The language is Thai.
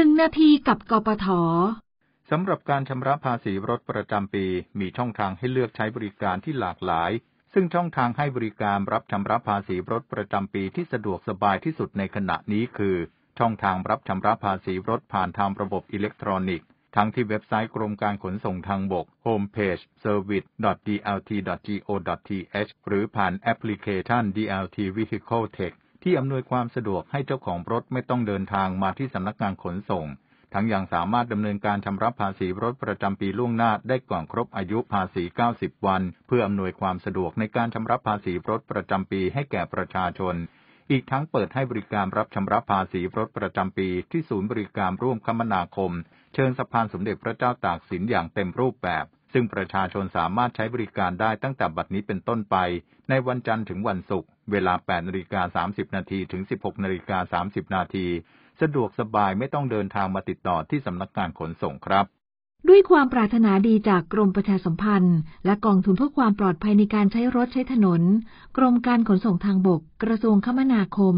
หนึ่งนาทีกับกปทสำหรับการชำระภาษีรถประจำปี มีช่องทางให้เลือกใช้บริการที่หลากหลาย ซึ่งช่องทางให้บริการรับชำระภาษีรถประจำปีที่สะดวกสบายที่สุดในขณะนี้คือ ช่องทางรับชำระภาษีรถผ่านทางระบบอิเล็กทรอนิกส์ ทั้งที่เว็บไซต์กรมการขนส่งทางบก homepage service.dlt.go.th หรือผ่านแอปพลิเคชัน DLT Vehicle Tech ที่อำนวยความสะดวกให้เจ้าของรถไม่ต้องเดินทางมาที่สำนักงานขนส่ง ทั้งยังสามารถดำเนินการชำระภาษีรถประจำปีล่วงหน้าได้ก่อนครบอายุภาษี90วัน เพื่ออำนวยความสะดวกในการชำระภาษีรถประจำปีให้แก่ประชาชน อีกทั้งเปิดให้บริการรับชำระภาษีรถประจำปีที่ศูนย์บริการร่วมคมนาคม เชิญสะพานสมเด็จพระเจ้าตากสินอย่างเต็มรูปแบบซึ่งประชาชนสามารถใช้บริการได้ตั้งแต่บัดนี้เป็นต้นไป ในวันจันทร์ถึงวันศุกร์เวลา8นาฬิกา30นาที ถึง 16 นาฬิกา30นาทีสะดวกสบายไม่ต้องเดินทางมาติดต่อที่สำนักงานขนส่งครับ ด้วยความปรารถนาดีจากกรมประชาสัมพันธ์ และกองทุนเพื่อความปลอดภัยในการใช้รถใช้ถนน กรมการขนส่งทางบกกระทรวงคมนาคม